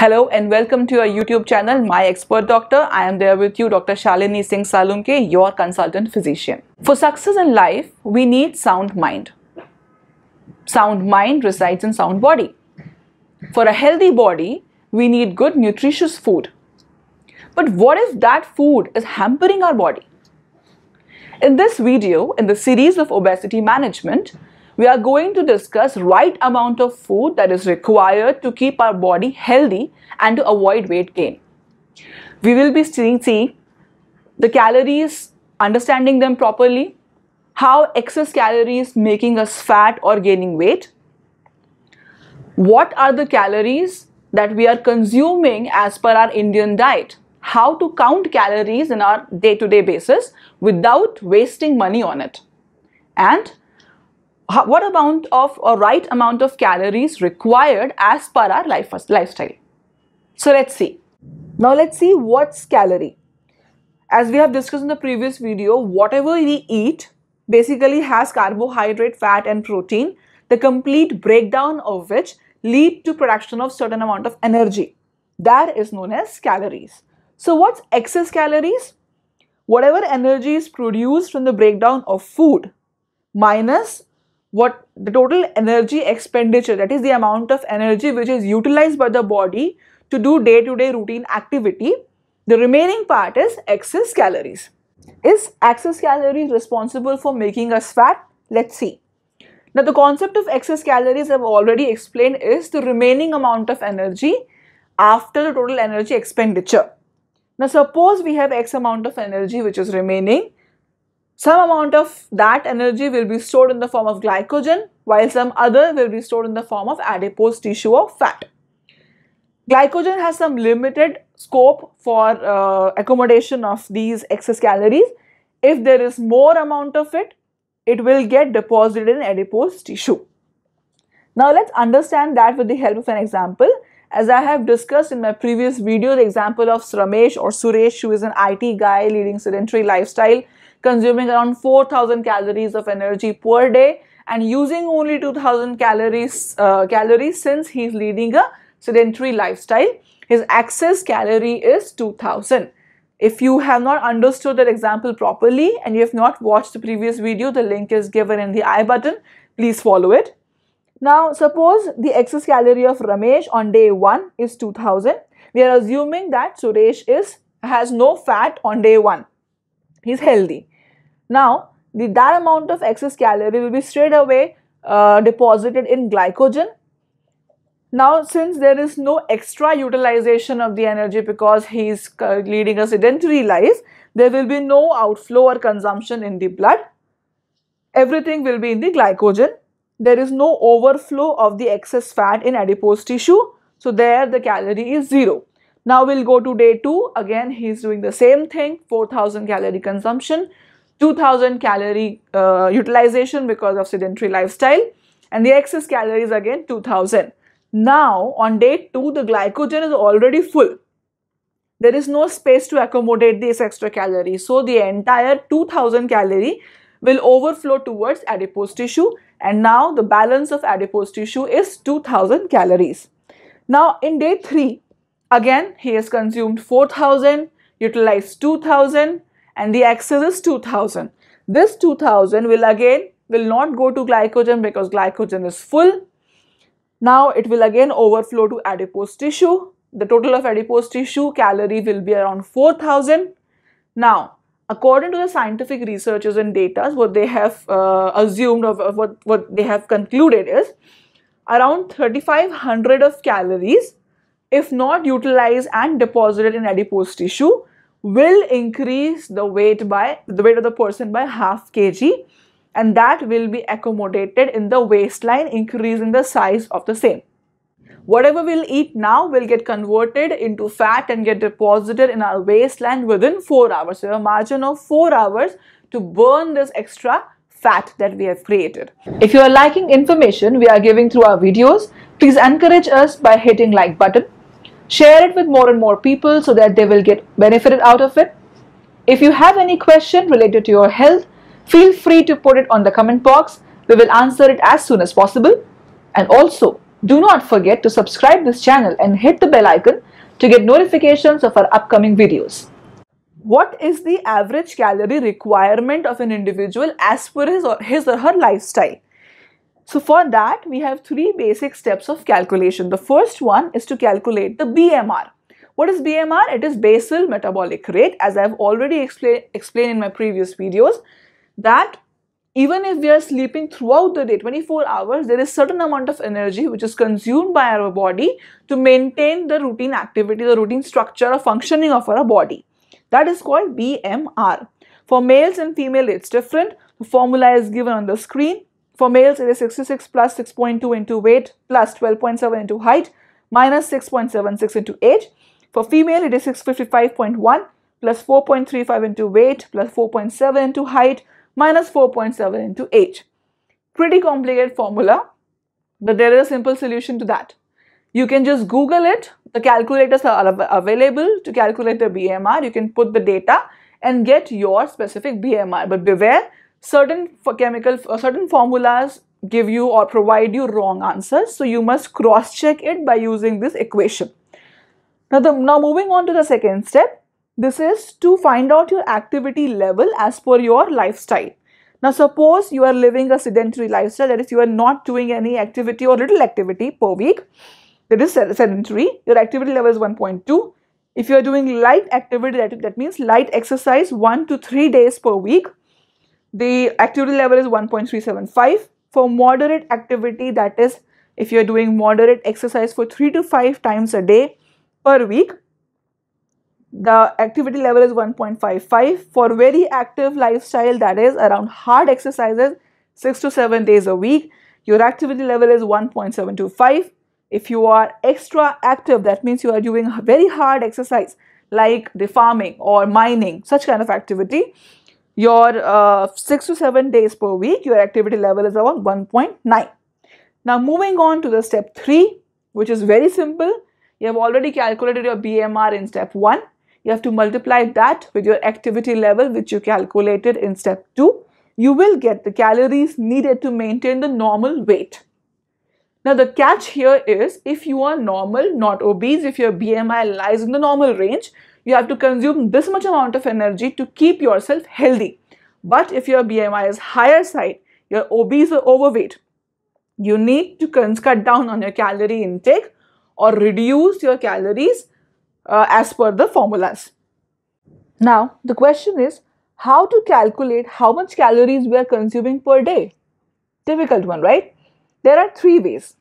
Hello and welcome to your YouTube channel, My Expert Doctor. I am there with you, Dr. Shalini Singh Salunke, your consultant physician. For success in life, we need sound mind. Sound mind resides in sound body. For a healthy body, we need good nutritious food. But what if that food is hampering our body? In this video, in the series of obesity management, we are going to discuss right amount of food that is required to keep our body healthy and to avoid weight gain. We will be seeing, the calories, understanding them properly, how excess calories making us fat or gaining weight, what are the calories that we are consuming as per our Indian diet, how to count calories in our day-to-day -day basis without wasting money on it, and what amount of or right amount of calories required as per our life, lifestyle. So let's see. Now let's see what's calorie. As we have discussed in the previous video, whatever we eat basically has carbohydrate, fat and protein, the complete breakdown of which lead to production of certain amount of energy. That is known as calories. So what's excess calories? Whatever energy is produced from the breakdown of food minus what the total energy expenditure that is the amount of energy which is utilized by the body to do day to day routine activity the remaining part is excess calories is excess calories responsible for making us fat let's see now the concept of excess calories i've already explained is the remaining amount of energy after the total energy expenditure now suppose we have x amount of energy which is remaining some amount of that energy will be stored in the form of glycogen while some other will be stored in the form of adipose tissue or fat. Glycogen has some limited scope for uh, accommodation of these excess calories. If there is more amount of it, it will get deposited in adipose tissue. Now let's understand that with the help of an example. As I have discussed in my previous video, the example of Srameesh or Suresh, who is an IT guy leading sedentary lifestyle, consuming around 4000 calories of energy per day and using only 2000 calories, uh, calories since he's leading a sedentary lifestyle. His excess calorie is 2000. If you have not understood that example properly and you have not watched the previous video, the link is given in the i button. Please follow it. Now suppose the excess calorie of Ramesh on day 1 is 2000. We are assuming that Suresh is has no fat on day 1. He is healthy. Now the, that amount of excess calorie will be straight away uh, deposited in glycogen. Now since there is no extra utilization of the energy because he is leading a sedentary life, there will be no outflow or consumption in the blood. Everything will be in the glycogen there is no overflow of the excess fat in adipose tissue. So there the calorie is 0. Now we'll go to day 2. Again he is doing the same thing 4000 calorie consumption, 2000 calorie uh, utilization because of sedentary lifestyle and the excess calories again 2000. Now on day 2 the glycogen is already full. There is no space to accommodate these extra calories. So the entire 2000 calorie will overflow towards adipose tissue and now the balance of adipose tissue is 2000 calories. Now in day 3, again he has consumed 4000, utilized 2000 and the excess is 2000. This 2000 will again will not go to glycogen because glycogen is full. Now it will again overflow to adipose tissue. The total of adipose tissue calorie will be around 4000. Now according to the scientific researchers and data, what they have uh, assumed or what, what they have concluded is around 3500 of calories, if not utilized and deposited in adipose tissue, will increase the weight by the weight of the person by half kg and that will be accommodated in the waistline increase in the size of the same. Whatever we'll eat now will get converted into fat and get deposited in our wasteland within 4 hours. So a margin of 4 hours to burn this extra fat that we have created. If you are liking information we are giving through our videos, please encourage us by hitting like button. Share it with more and more people so that they will get benefited out of it. If you have any question related to your health, feel free to put it on the comment box. We will answer it as soon as possible. And also, do not forget to subscribe this channel and hit the bell icon to get notifications of our upcoming videos. What is the average calorie requirement of an individual as per his or, his or her lifestyle? So for that, we have three basic steps of calculation. The first one is to calculate the BMR. What is BMR? It is basal metabolic rate as I have already explained in my previous videos that even if we are sleeping throughout the day 24 hours there is certain amount of energy which is consumed by our body to maintain the routine activity the routine structure or functioning of our body that is called bmr for males and female it's different the formula is given on the screen for males it is 66 plus 6.2 into weight plus 12.7 into height minus 6.76 into age for female it is 655.1 plus 4.35 into weight plus 4.7 into height minus 4.7 into h. Pretty complicated formula, but there is a simple solution to that. You can just Google it. The calculators are available to calculate the BMR. You can put the data and get your specific BMR. But beware, certain chemical, uh, certain formulas give you or provide you wrong answers. So you must cross check it by using this equation. Now, the, now moving on to the second step, this is to find out your activity level as per your lifestyle. Now suppose you are living a sedentary lifestyle that is you are not doing any activity or little activity per week that is sedentary your activity level is 1.2 if you are doing light activity that, means light exercise 1 to 3 days per week the activity level is 1.375 for moderate activity that is if you are doing moderate exercise for 3 to 5 times a day per week the activity level is 1.55 for very active lifestyle that is around hard exercises 6 to 7 days a week your activity level is 1.725 if you are extra active that means you are doing very hard exercise like the farming or mining such kind of activity your uh, 6 to 7 days per week your activity level is around 1.9 now moving on to the step 3 which is very simple you have already calculated your BMR in step 1 you have to multiply that with your activity level which you calculated in step 2. You will get the calories needed to maintain the normal weight. Now the catch here is if you are normal, not obese, if your BMI lies in the normal range, you have to consume this much amount of energy to keep yourself healthy. But if your BMI is higher side, you're obese or overweight, you need to cut down on your calorie intake or reduce your calories uh, as per the formulas. Now, the question is how to calculate how much calories we are consuming per day. Difficult one, right? There are three ways.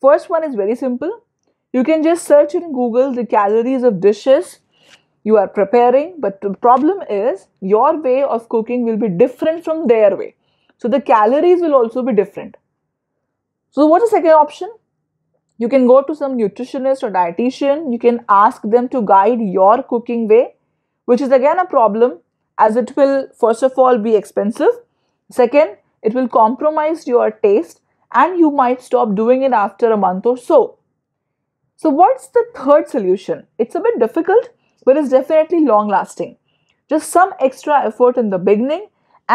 First one is very simple. You can just search in Google the calories of dishes you are preparing, but the problem is your way of cooking will be different from their way. So the calories will also be different. So, what's the second option? you can go to some nutritionist or dietitian you can ask them to guide your cooking way which is again a problem as it will first of all be expensive second it will compromise your taste and you might stop doing it after a month or so so what's the third solution it's a bit difficult but it's definitely long lasting just some extra effort in the beginning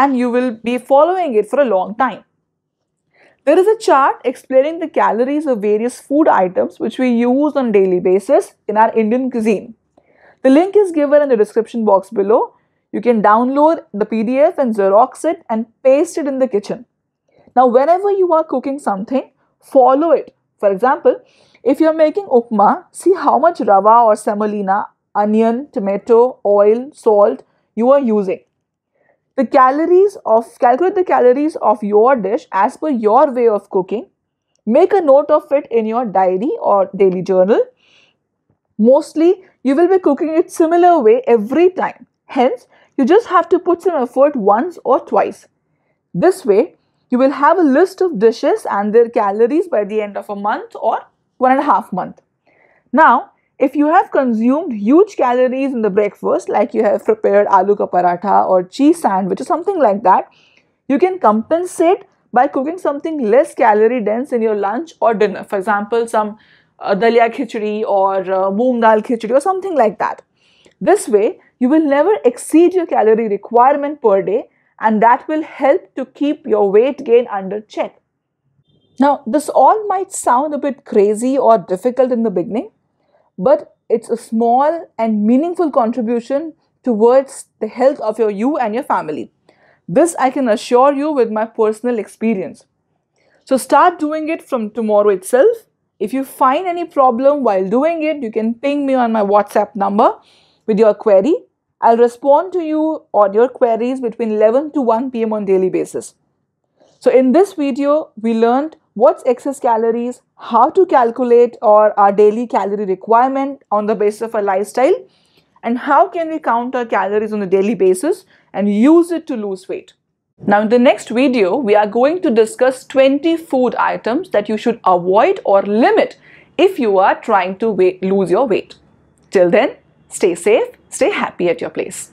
and you will be following it for a long time there is a chart explaining the calories of various food items which we use on daily basis in our Indian cuisine. The link is given in the description box below. You can download the PDF and Xerox it and paste it in the kitchen. Now whenever you are cooking something, follow it. For example, if you are making upma, see how much rava or semolina, onion, tomato, oil, salt you are using the calories of calculate the calories of your dish as per your way of cooking make a note of it in your diary or daily journal mostly you will be cooking it similar way every time hence you just have to put some effort once or twice this way you will have a list of dishes and their calories by the end of a month or one and a half month now if you have consumed huge calories in the breakfast, like you have prepared aloo ka paratha or cheese sandwich or something like that, you can compensate by cooking something less calorie dense in your lunch or dinner. For example, some uh, dalia khichdi or uh, moong dal khichdi or something like that. This way, you will never exceed your calorie requirement per day and that will help to keep your weight gain under check. Now, this all might sound a bit crazy or difficult in the beginning, but it's a small and meaningful contribution towards the health of your you and your family. This I can assure you with my personal experience. So start doing it from tomorrow itself. If you find any problem while doing it, you can ping me on my WhatsApp number with your query. I'll respond to you on your queries between 11 to 1 pm on daily basis. So in this video, we learned what's excess calories, how to calculate or our daily calorie requirement on the basis of our lifestyle, and how can we count our calories on a daily basis and use it to lose weight. Now in the next video, we are going to discuss 20 food items that you should avoid or limit if you are trying to lose your weight. Till then, stay safe, stay happy at your place.